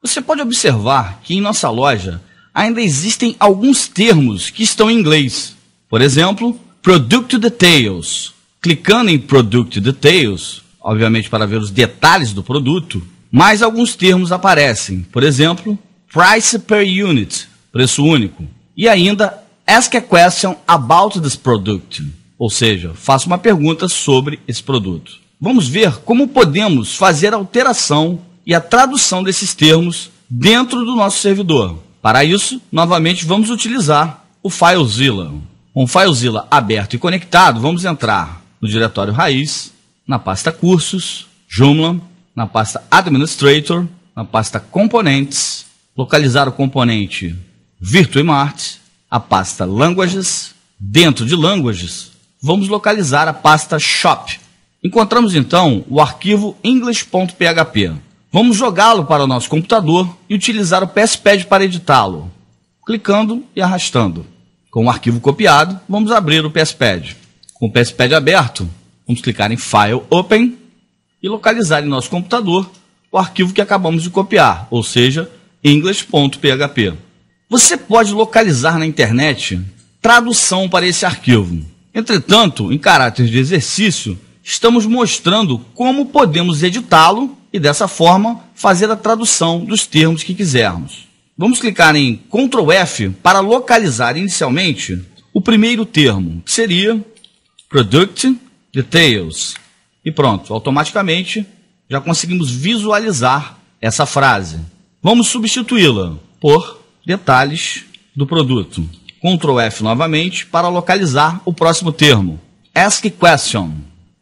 Você pode observar que em nossa loja ainda existem alguns termos que estão em inglês. Por exemplo, Product Details. Clicando em Product Details, obviamente para ver os detalhes do produto, mais alguns termos aparecem. Por exemplo, Price per Unit, preço único. E ainda, Ask a question about this product. Ou seja, faça uma pergunta sobre esse produto. Vamos ver como podemos fazer alteração e a tradução desses termos dentro do nosso servidor. Para isso, novamente vamos utilizar o FileZilla. Com o FileZilla aberto e conectado, vamos entrar no diretório raiz, na pasta cursos, Joomla, na pasta administrator, na pasta componentes, localizar o componente VirtuMart, a pasta languages, dentro de languages, vamos localizar a pasta shop. Encontramos então o arquivo english.php. Vamos jogá-lo para o nosso computador e utilizar o PSPad para editá-lo, clicando e arrastando. Com o arquivo copiado, vamos abrir o PSPad. Com o PSPad aberto, vamos clicar em File Open e localizar em nosso computador o arquivo que acabamos de copiar, ou seja, english.php. Você pode localizar na internet tradução para esse arquivo. Entretanto, em caráter de exercício, estamos mostrando como podemos editá-lo e, dessa forma, fazer a tradução dos termos que quisermos. Vamos clicar em Ctrl F para localizar inicialmente o primeiro termo, que seria Product Details. E pronto, automaticamente já conseguimos visualizar essa frase. Vamos substituí-la por detalhes do produto. Ctrl F novamente para localizar o próximo termo. Ask question.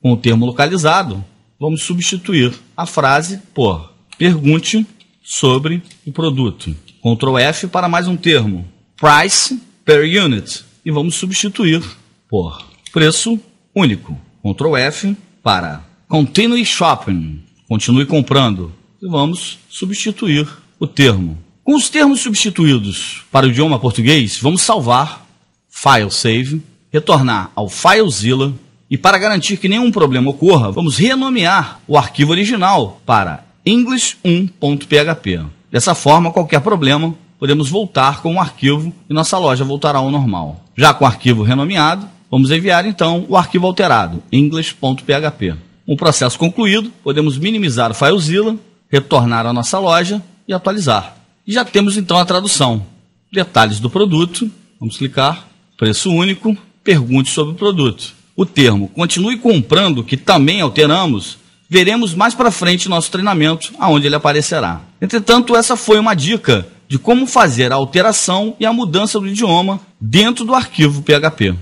Com o termo localizado, vamos substituir a frase por pergunte sobre o produto. Ctrl F para mais um termo, price per unit. E vamos substituir por preço único. Ctrl F para continue shopping, continue comprando. E vamos substituir o termo. Com os termos substituídos para o idioma português, vamos salvar, file save, retornar ao FileZilla e para garantir que nenhum problema ocorra, vamos renomear o arquivo original para english1.php. Dessa forma, qualquer problema, podemos voltar com o arquivo e nossa loja voltará ao normal. Já com o arquivo renomeado, vamos enviar então o arquivo alterado, english.php. Com o processo concluído, podemos minimizar o FileZilla, retornar à nossa loja e atualizar. E já temos então a tradução. Detalhes do produto, vamos clicar, preço único, pergunte sobre o produto o termo continue comprando, que também alteramos, veremos mais para frente nosso treinamento, aonde ele aparecerá. Entretanto, essa foi uma dica de como fazer a alteração e a mudança do idioma dentro do arquivo PHP.